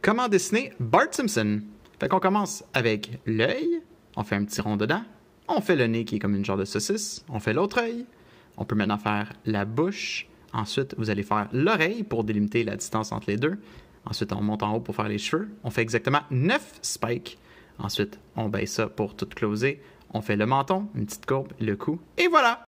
Comment dessiner Bart Simpson? Fait qu'on commence avec l'œil, on fait un petit rond dedans, on fait le nez qui est comme une genre de saucisse, on fait l'autre œil, on peut maintenant faire la bouche, ensuite vous allez faire l'oreille pour délimiter la distance entre les deux, ensuite on monte en haut pour faire les cheveux, on fait exactement 9 spikes, ensuite on baisse ça pour tout closer, on fait le menton, une petite courbe, le cou, et voilà!